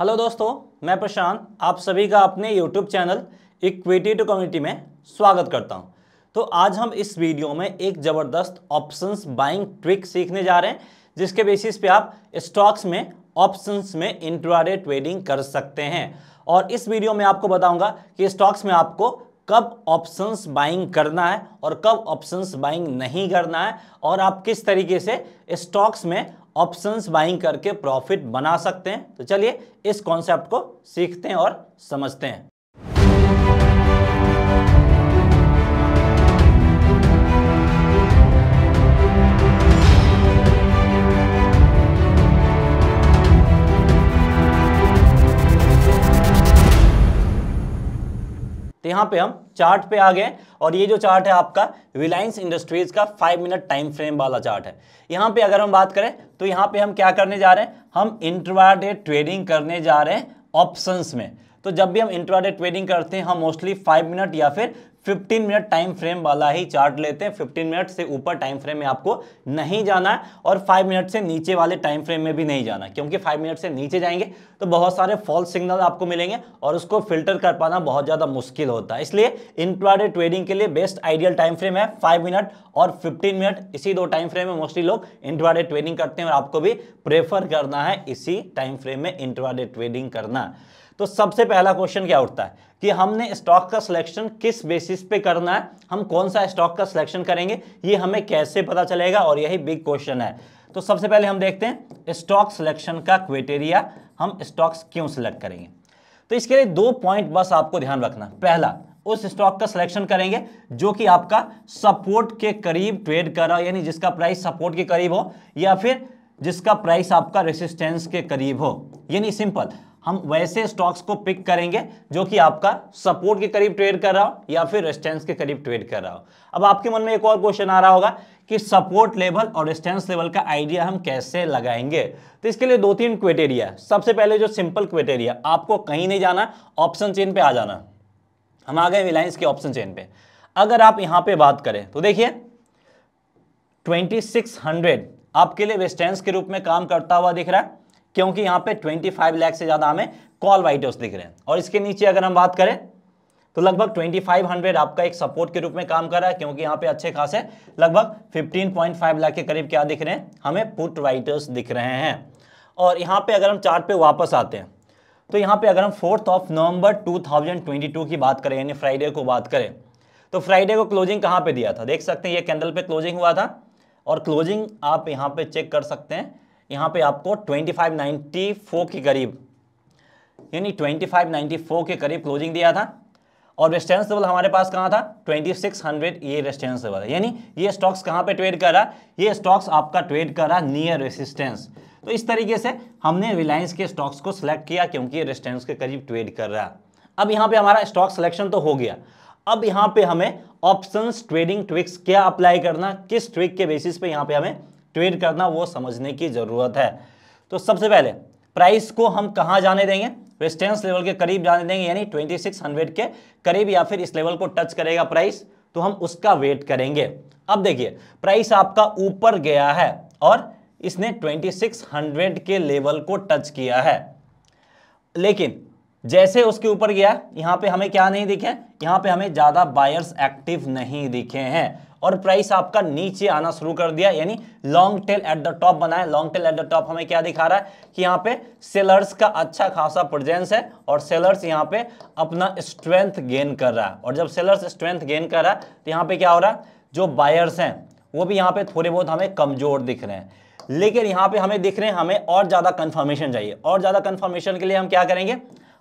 hello दोस्तों मैं प्रशांत आप सभी का अपने YouTube channel equity to community में स्वागत करता हूं तो आज हम इस वीडियो में एक ज़बरदस्त ऑप्शंस बाइंग ट्रिक सीखने जा रहे हैं जिसके बेसिस पे आप स्टॉक्स में ऑप्शंस में इंट्राडे ट्रेडिंग कर सकते हैं और इस वीडियो में आपको बताऊंगा कि स्टॉक्स में आपको कब ऑप्शंस बाइंग करना है और कब ऑप्शंस बाइंग नहीं करना है और आप किस तरीके से स्टॉक्स में ऑप्शंस बाइंग करके प्रॉफिट बना सकते हैं तो चलिए इस कॉन्सेप्ट को सीखते हैं और समझते हैं तो यहाँ पे हम चार्ट पे आ गए और ये जो चार्ट है आपका रिलायंस इंडस्ट्रीज का फाइव मिनट टाइम फ्रेम वाला चार्ट है यहाँ पे अगर हम बात करें तो यहाँ पे हम क्या करने जा रहे हैं हम इंट्राडे ट्रेडिंग करने जा रहे हैं ऑप्शंस में तो जब भी हम इंट्राडे ट्रेडिंग करते हैं हम मोस्टली फाइव मिनट या फिर 15 मिनट टाइम फ्रेम वाला ही चार्ट लेते हैं 15 मिनट से ऊपर टाइम फ्रेम में आपको नहीं जाना है और 5 मिनट से नीचे वाले टाइम फ्रेम में भी नहीं जाना क्योंकि 5 मिनट से नीचे जाएंगे तो बहुत सारे फॉल्स सिग्नल आपको मिलेंगे और उसको फिल्टर कर पाना बहुत ज़्यादा मुश्किल होता है इसलिए इंट्राडे ट्रेडिंग के लिए बेस्ट आइडियल टाइम फ्रेम है फाइव मिनट और फिफ्टीन मिनट इसी दो टाइम फ्रेम में मोस्टली लोग इंट्राडे ट्रेडिंग करते हैं और आपको भी प्रेफर करना है इसी टाइम फ्रेम में इंट्राडे ट्रेडिंग करना तो सबसे पहला क्वेश्चन क्या उठता है कि हमने स्टॉक का सिलेक्शन किस बेसिस पे करना है हम कौन सा स्टॉक का सिलेक्शन करेंगे ये हमें कैसे पता चलेगा और यही बिग क्वेश्चन है तो सबसे पहले हम देखते हैं स्टॉक सिलेक्शन का क्वेटेरिया हम स्टॉक्स क्यों सिलेक्ट करेंगे तो इसके लिए दो पॉइंट बस आपको ध्यान रखना पहला उस स्टॉक का सिलेक्शन करेंगे जो कि आपका सपोर्ट के करीब ट्रेड कर रहा हो यानी जिसका प्राइस सपोर्ट के करीब हो या फिर जिसका प्राइस आपका रेसिस्टेंस के करीब हो यानी सिंपल हम वैसे स्टॉक्स को पिक करेंगे जो कि आपका सपोर्ट के करीब ट्रेड कर रहा हो या फिर रेस्टेंस के करीब ट्रेड कर रहा हो अब आपके मन में एक और क्वेश्चन आ रहा होगा कि सपोर्ट लेवल और रेस्टेंस लेवल का आइडिया हम कैसे लगाएंगे तो इसके लिए दो तीन क्वेटेरिया सबसे पहले जो सिंपल क्वेटेरिया आपको कहीं नहीं जाना ऑप्शन चेन पे आ जाना हम आ गए रिलायंस के ऑप्शन चेन पे अगर आप यहाँ पर बात करें तो देखिए ट्वेंटी आपके लिए रेस्टेंस के रूप में काम करता हुआ दिख रहा है क्योंकि यहां पे 25 लाख से ज़्यादा हमें कॉल वाइट हाउस दिख रहे हैं और इसके नीचे अगर हम बात करें तो लगभग 2500 आपका एक सपोर्ट के रूप में काम कर रहा है क्योंकि यहाँ पे अच्छे खासे लगभग 15.5 लाख के करीब क्या दिख रहे हैं हमें पुट राइटर्स दिख रहे हैं और यहाँ पे अगर हम चार्ट पे वापस आते हैं तो यहाँ पे अगर हम फोर्थ ऑफ नवंबर 2022 की बात करें यानी फ्राइडे को बात करें तो फ्राइडे को क्लोजिंग कहाँ पर दिया था देख सकते हैं ये कैंडल पर क्लोजिंग हुआ था और क्लोजिंग आप यहाँ पर चेक कर सकते हैं यहाँ पे आपको 2594 के करीब यानी 2594 के करीब क्लोजिंग दिया था और रेस्टेंस लेवल हमारे पास कहाँ था 2600 ये रेस्टेंस लेवल है यानी ये स्टॉक्स कहाँ पे ट्रेड कर रहा ये स्टॉक्स आपका ट्रेड कर रहा नियर रेसिस्टेंस तो इस तरीके से हमने रिलायंस के स्टॉक्स को सिलेक्ट किया क्योंकि ये रेस्टेंस के करीब ट्रेड कर रहा अब यहाँ पर हमारा स्टॉक सिलेक्शन तो हो गया अब यहाँ पर हमें ऑप्शन ट्रेडिंग ट्रिक्स क्या अप्लाई करना किस ट्रिक के बेसिस पर यहाँ पर हमें ट्रेड करना वो समझने की ज़रूरत है तो सबसे पहले प्राइस को हम कहाँ जाने देंगे रेस्टेंस लेवल के करीब जाने देंगे यानी 2600 के करीब या फिर इस लेवल को टच करेगा प्राइस तो हम उसका वेट करेंगे अब देखिए प्राइस आपका ऊपर गया है और इसने 2600 के लेवल को टच किया है लेकिन जैसे उसके ऊपर गया यहाँ पे हमें क्या नहीं दिखे यहाँ पे हमें ज़्यादा बायर्स एक्टिव नहीं दिखे हैं और प्राइस आपका नीचे आना शुरू कर दिया यानी long tail at the top बनाए long tail at the top हमें क्या दिखा रहा है कि यहाँ पे सेलर्स का अच्छा खासा प्रेजेंस है और सेलर्स यहाँ पे अपना स्ट्रेंथ गेन कर रहा है और जब सेलर्स स्ट्रेंथ गेन कर रहा है तो यहाँ पे क्या हो रहा है जो बायर्स हैं वो भी यहाँ पे थोड़े बहुत हमें कमजोर दिख रहे हैं लेकिन यहाँ पे हमें दिख रहे हैं हमें और ज़्यादा कन्फर्मेशन चाहिए और ज़्यादा कन्फर्मेशन के लिए हम क्या करेंगे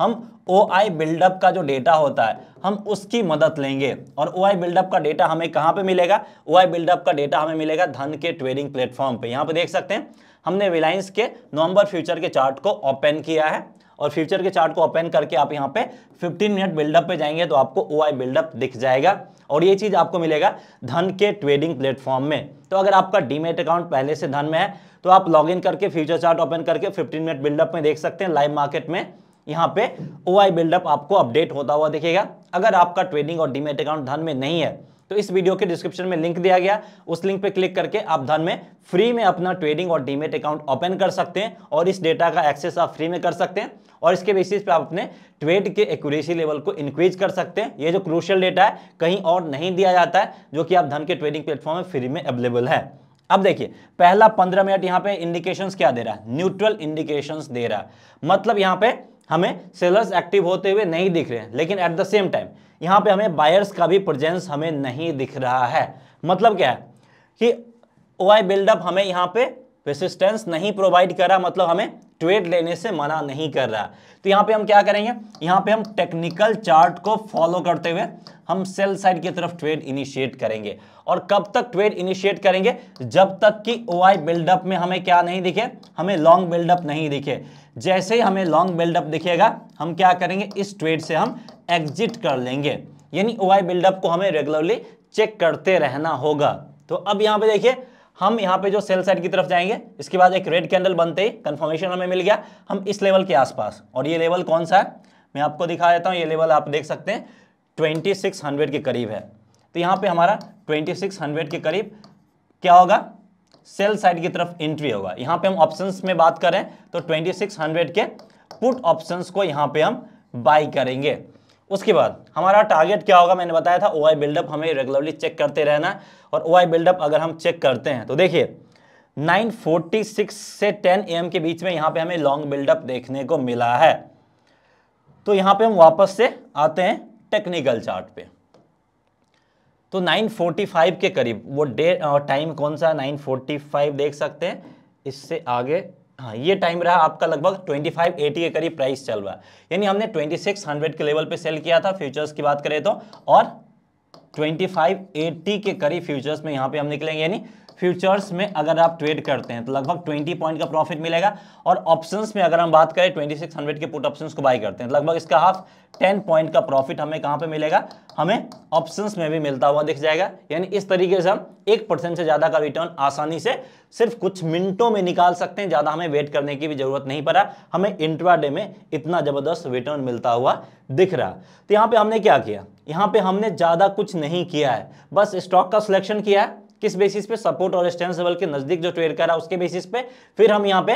हम ओ आई बिल्डअप का जो डेटा होता है हम उसकी मदद लेंगे और ओ आई बिल्डअप का डेटा हमें कहाँ पे मिलेगा ओ आई बिल्डअप का डेटा हमें मिलेगा धन के ट्रेडिंग प्लेटफॉर्म पे यहाँ पे देख सकते हैं हमने रिलायंस के नवंबर फ्यूचर के चार्ट को ओपन किया है और फ्यूचर के चार्ट को ओपन करके आप यहाँ पे 15 मिनट बिल्डअप पे जाएंगे तो आपको ओ आई बिल्डअप दिख जाएगा और ये चीज़ आपको मिलेगा धन के ट्रेडिंग प्लेटफॉर्म में तो अगर आपका डीमेट अकाउंट पहले से धन में है तो आप इन करके फ्यूचर चार्ट ओपन करके फिफ्टीन मिनट बिल्डअप में देख सकते हैं लाइव मार्केट में यहाँ पे ओ आई बिल्डअप आपको अपडेट होता हुआ दिखेगा अगर आपका ट्रेडिंग और डीमेट अकाउंट धन में नहीं है तो इस वीडियो के डिस्क्रिप्शन में लिंक दिया गया उस लिंक पे क्लिक करके आप धन में फ्री में अपना ट्रेडिंग और डीमेट अकाउंट ओपन कर सकते हैं और इस डेटा का एक्सेस आप फ्री में कर सकते हैं और इसके बेसिस पे आप अपने ट्रेड के एक्यूरेसी लेवल को इंक्रीज कर सकते हैं ये जो क्रूशल डेटा है कहीं और नहीं दिया जाता है जो कि आप धन के ट्रेडिंग प्लेटफॉर्म में फ्री में अवेलेबल है अब देखिए पहला पंद्रह मिनट यहाँ पे इंडिकेशंस क्या दे रहा है न्यूट्रल इंडिकेशंस दे रहा है मतलब यहाँ पे हमें सेलर्स एक्टिव होते हुए नहीं दिख रहे हैं लेकिन एट द सेम टाइम यहाँ पे हमें बायर्स का भी प्रजेंस हमें नहीं दिख रहा है मतलब क्या है कि ओ आई बिल्डअप हमें यहाँ पे रेसिस्टेंस नहीं प्रोवाइड कर रहा मतलब हमें ट्रेड लेने से मना नहीं कर रहा तो यहाँ पे हम क्या करेंगे यहाँ पे हम टेक्निकल चार्ट को फॉलो करते हुए हम सेल साइड की तरफ ट्रेड इनिशिएट करेंगे और कब तक ट्रेड इनिशिएट करेंगे जब तक कि ओ आई बिल्डअप में हमें क्या नहीं दिखे हमें लॉन्ग बिल्डअप नहीं दिखे जैसे ही हमें लॉन्ग बिल्डअप दिखेगा हम क्या करेंगे इस ट्रेड से हम एग्जिट कर लेंगे यानी ओ आई बिल्डअप को हमें रेगुलरली चेक करते रहना होगा तो अब यहाँ पे देखिए हम यहाँ पे जो सेल साइड की तरफ जाएंगे इसके बाद एक रेड कैंडल बनते ही कंफर्मेशन हमें मिल गया हम इस लेवल के आसपास और ये लेवल कौन सा है मैं आपको दिखा देता हूँ ये लेवल आप देख सकते हैं हंड्रेड के करीब है तो यहाँ पे हमारा हंड्रेड के करीब क्या होगा सेल साइड की तरफ एंट्री होगा यहां पे हम ऑप्शंस में बात करें तो 2600 के पुट ऑप्शंस को यहां पे हम बाई करेंगे उसके बाद हमारा टारगेट क्या होगा मैंने बताया था ओआई बिल्डअप हमें रेगुलरली चेक करते रहना और ओआई बिल्डअप अगर हम चेक करते हैं तो देखिए 9:46 से 10 एम के बीच में यहां पे हमें लॉन्ग बिल्डअप देखने को मिला है तो यहां पे हम वापस से आते हैं टेक्निकल चार्ट पे तो 945 के करीब वो डे टाइम कौन सा 945 देख सकते हैं इससे आगे हाँ ये टाइम रहा आपका लगभग 2580 के करीब प्राइस चल रहा है यानी हमने 2600 के लेवल पे सेल किया था फ्यूचर्स की बात करें तो और 2580 के करीब फ्यूचर्स में यहाँ पे हम निकलेंगे यानी फ्यूचर्स में अगर आप ट्रेड करते हैं तो लगभग 20 पॉइंट का प्रॉफिट मिलेगा और ऑप्शंस में अगर हम बात करें 2600 के पुट ऑप्शंस को बाई करते हैं तो लगभग इसका हाफ 10 पॉइंट का प्रॉफिट हमें कहाँ पे मिलेगा हमें ऑप्शंस में भी मिलता हुआ दिख जाएगा यानी इस तरीके से हम एक परसेंट से ज़्यादा का रिटर्न आसानी से सिर्फ कुछ मिनटों में निकाल सकते हैं ज़्यादा हमें वेट करने की भी ज़रूरत नहीं पड़ा हमें इंट्रा डे में इतना ज़बरदस्त रिटर्न मिलता हुआ दिख रहा तो यहाँ पे हमने क्या किया यहाँ पे हमने ज़्यादा कुछ नहीं किया है बस स्टॉक का सिलेक्शन किया है किस बेसिस पे सपोर्ट और स्टेंस लेवल के नजदीक जो ट्रेड करा उसके बेसिस पे फिर हम यहाँ पे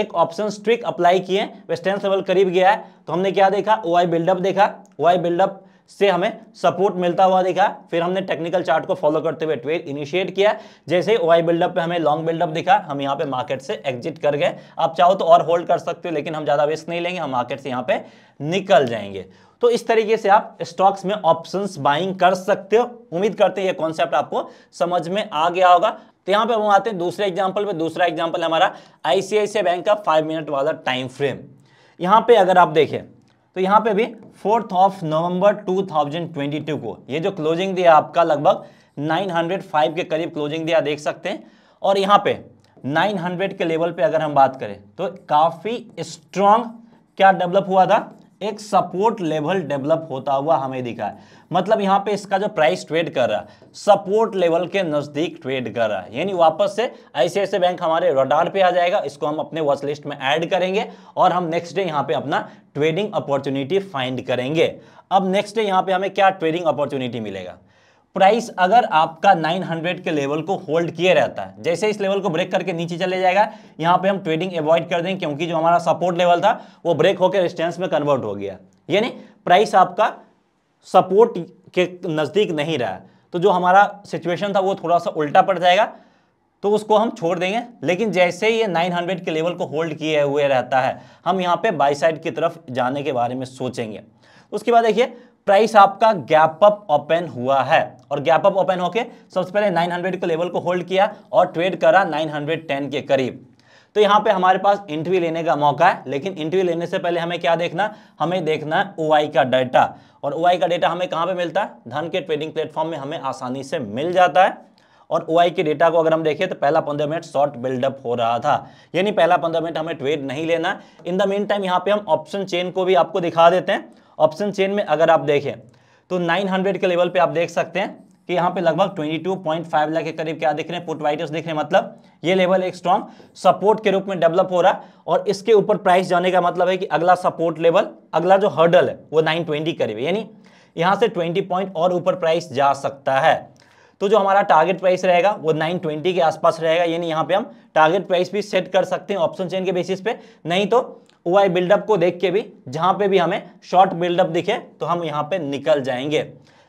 एक ऑप्शन स्ट्रिक अप्लाई किए स्टेंस लेवल करीब गया है तो हमने क्या देखा ओ बिल्डअप देखा ओ बिल्डअप से हमें सपोर्ट मिलता हुआ दिखा फिर हमने टेक्निकल चार्ट को फॉलो करते हुए ट्रेड इनिशिएट किया जैसे वाई बिल्डअप पे हमें लॉन्ग बिल्डअप दिखा हम यहाँ पे मार्केट से एग्जिट कर गए आप चाहो तो और होल्ड कर सकते हो लेकिन हम ज़्यादा वेस्ट नहीं लेंगे हम मार्केट से यहाँ पे निकल जाएंगे तो इस तरीके से आप स्टॉक्स में ऑप्शन बाइंग कर सकते हो उम्मीद करते हैं ये कॉन्सेप्ट आपको समझ में आ गया होगा तो यहाँ पे हम आते हैं दूसरे एग्जाम्पल पे दूसरा एग्जाम्पल हमारा आईसीआईसीआई बैंक का फाइव मिनट वाला टाइम फ्रेम यहाँ पे अगर आप देखें तो यहाँ पे भी फोर्थ ऑफ नवंबर 2022 को ये जो क्लोजिंग दिया आपका लगभग 905 के करीब क्लोजिंग दिया देख सकते हैं और यहाँ पे 900 के लेवल पे अगर हम बात करें तो काफ़ी स्ट्रांग क्या डेवलप हुआ था एक सपोर्ट लेवल डेवलप होता हुआ हमें दिखा है मतलब यहाँ पे इसका जो प्राइस ट्रेड कर रहा है सपोर्ट लेवल के नज़दीक ट्रेड कर रहा है यानी वापस से ऐसे ऐसे बैंक हमारे रडार पे आ जाएगा इसको हम अपने वॉच लिस्ट में ऐड करेंगे और हम नेक्स्ट डे यहाँ पे अपना ट्रेडिंग अपॉर्चुनिटी फाइंड करेंगे अब नेक्स्ट डे यहाँ पे हमें क्या ट्रेडिंग अपॉर्चुनिटी मिलेगा प्राइस अगर आपका 900 के लेवल को होल्ड किए रहता है जैसे इस लेवल को ब्रेक करके नीचे चले जाएगा यहाँ पे हम ट्रेडिंग अवॉइड कर दें क्योंकि जो हमारा सपोर्ट लेवल था वो ब्रेक होकर रेस्टेंस में कन्वर्ट हो गया यानी प्राइस आपका सपोर्ट के नज़दीक नहीं रहा तो जो हमारा सिचुएशन था वो थोड़ा सा उल्टा पड़ जाएगा तो उसको हम छोड़ देंगे लेकिन जैसे ये 900 के लेवल को होल्ड किए हुए रहता है हम यहाँ पे बाई साइड की तरफ जाने के बारे में सोचेंगे उसके बाद देखिए प्राइस आपका गैप अप ओपन हुआ है और गैप अप ओपन होके सबसे पहले 900 के लेवल को होल्ड किया और ट्रेड करा 910 के करीब तो यहाँ पे हमारे पास इंटरव्यू लेने का मौका है लेकिन इंटरव्यू लेने से पहले हमें क्या देखना हमें देखना है ओ का डाटा और ओ का डाटा हमें कहाँ पे मिलता है धन के ट्रेडिंग प्लेटफॉर्म में हमें आसानी से मिल जाता है और ओ के डेटा को अगर हम देखें तो पहला पंद्रह मिनट शॉर्ट बिल्डअप हो रहा था यानी पहला पंद्रह मिनट हमें ट्रेड नहीं लेना इन द मीन टाइम यहाँ पे हम ऑप्शन चेन को भी आपको दिखा देते हैं ऑप्शन चेन में अगर आप देखें तो 900 के लेवल पे आप देख सकते हैं कि यहाँ पे लगभग 22.5 लाख के करीब क्या दिख रहे हैं पुट वाइटर्स दिख रहे हैं मतलब ये लेवल एक स्ट्रॉन्ग सपोर्ट के रूप में डेवलप हो रहा है और इसके ऊपर प्राइस जाने का मतलब है कि अगला सपोर्ट लेवल अगला जो हर्डल है वो नाइन ट्वेंटी करीब यानी यहाँ से ट्वेंटी पॉइंट और ऊपर प्राइस जा सकता है तो जो हमारा टारगेट प्राइस रहेगा वो 920 के आसपास रहेगा यानी यहाँ पे हम टारगेट प्राइस भी सेट कर सकते हैं ऑप्शन चेन के बेसिस पे नहीं तो ओ आई बिल्डअप को देख के भी जहां पे भी हमें शॉर्ट बिल्डअप दिखे तो हम यहाँ पे निकल जाएंगे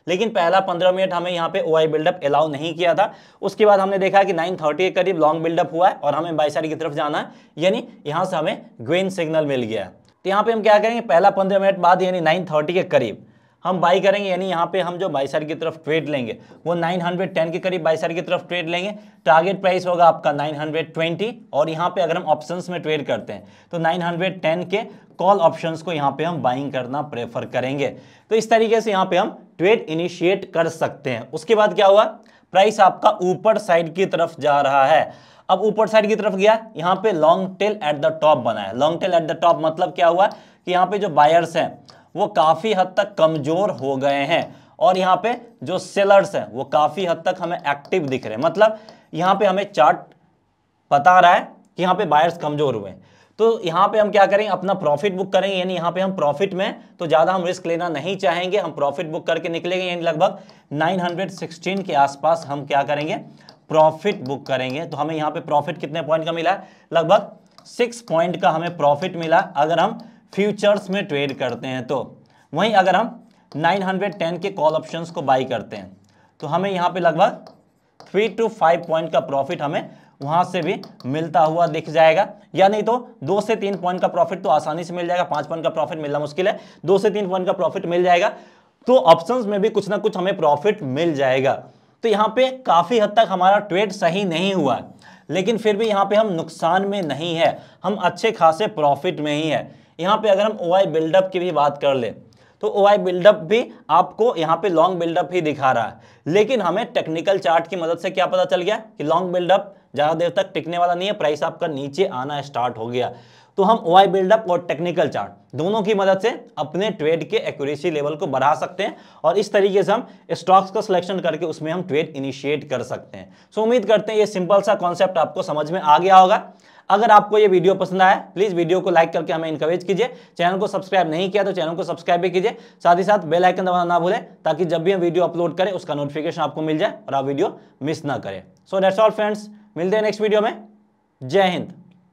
लेकिन पहला पंद्रह मिनट हमें यहाँ पे ओ आई बिल्डअप अलाउ नहीं किया था उसके बाद हमने देखा कि नाइन थर्टी के करीब लॉन्ग बिल्डअप हुआ है और हमें बाईसारी की तरफ जाना है यानी यहाँ से हमें ग्रीन सिग्नल मिल गया तो यहाँ पे हम क्या करेंगे पहला पंद्रह मिनट बाद यानी नाइन थर्टी के करीब हम बाई करेंगे यानी यहाँ पे हम जो बाईसर की तरफ ट्रेड लेंगे वो 910 के करीब बाईसर की तरफ ट्रेड लेंगे टारगेट प्राइस होगा आपका 920 और यहाँ पे अगर हम ऑप्शंस में ट्रेड करते हैं तो 910 के कॉल ऑप्शंस को यहाँ पे हम बाइंग करना प्रेफर करेंगे तो इस तरीके से यहाँ पे हम ट्रेड इनिशिएट कर सकते हैं उसके बाद क्या हुआ प्राइस आपका ऊपर साइड की तरफ जा रहा है अब ऊपर साइड की तरफ गया यहाँ पे long tail at the top बना है long tail at the top मतलब क्या हुआ कि यहाँ पे जो बायर्स हैं वो काफ़ी हद तक कमज़ोर हो गए हैं और यहाँ पे जो सेलर्स हैं वो काफ़ी हद तक हमें एक्टिव दिख रहे हैं मतलब यहाँ पे हमें चार्ट बता रहा है कि यहाँ पे बायर्स कमज़ोर हुए हैं तो यहाँ पे हम क्या करेंगे अपना प्रॉफिट बुक करेंगे यानी यहाँ पे हम प्रॉफिट में तो ज़्यादा हम रिस्क लेना नहीं चाहेंगे हम प्रॉफिट बुक करके निकलेंगे यानी लगभग सिक्सटीन के आसपास हम क्या करेंगे प्रॉफिट बुक करेंगे तो हमें यहाँ पे प्रॉफिट कितने पॉइंट का मिला है लगभग सिक्स पॉइंट का हमें प्रॉफिट मिला अगर हम फ्यूचर्स में ट्रेड करते हैं तो वहीं अगर हम 910 के कॉल ऑप्शंस को बाई करते हैं तो हमें यहाँ पे लगभग थ्री टू फाइव पॉइंट का प्रॉफिट हमें वहाँ से भी मिलता हुआ दिख जाएगा या नहीं तो दो से तीन पॉइंट का प्रॉफिट तो आसानी से मिल जाएगा पाँच पॉइंट का प्रॉफिट मिलना मुश्किल है दो से तीन पॉइंट का प्रॉफिट मिल जाएगा तो ऑप्शंस में भी कुछ ना कुछ हमें प्रॉफिट मिल जाएगा तो यहाँ पे काफ़ी हद तक हमारा ट्रेड सही नहीं हुआ लेकिन फिर भी यहाँ पे हम नुकसान में नहीं है हम अच्छे खासे प्रॉफिट में ही है यहाँ पे अगर हम ओ आई बिल्डअप की भी बात कर लें तो ओ आई बिल्डअप भी आपको यहाँ पे लॉन्ग बिल्डअप ही दिखा रहा है लेकिन हमें टेक्निकल चार्ट की मदद से क्या पता चल गया कि लॉन्ग बिल्डअप ज़्यादा देर तक टिकने वाला नहीं है प्राइस आपका नीचे आना स्टार्ट हो गया तो हम वाई बिल्डअप और टेक्निकल चार्ट दोनों की मदद से अपने ट्रेड के एक्यूरेसी लेवल को बढ़ा सकते हैं और इस तरीके से हम स्टॉक्स का सिलेक्शन करके उसमें हम ट्रेड इनिशिएट कर सकते हैं सो so, उम्मीद करते हैं ये सिंपल सा कॉन्सेप्ट आपको समझ में आ गया होगा अगर आपको ये वीडियो पसंद आया प्लीज़ वीडियो को लाइक करके हमें इंकरेज कीजिए चैनल को सब्सक्राइब नहीं किया तो चैनल को सब्सक्राइब भी कीजिए साथ ही साथ बेल आइकन दबाना ना भूलें ताकि जब भी हम वीडियो अपलोड करें उसका नोटिफिकेशन आपको मिल जाए और आप वीडियो मिस ना करें सो डेट्स ऑल फ्रेंड्स मिलते हैं नेक्स्ट वीडियो में जय हिंद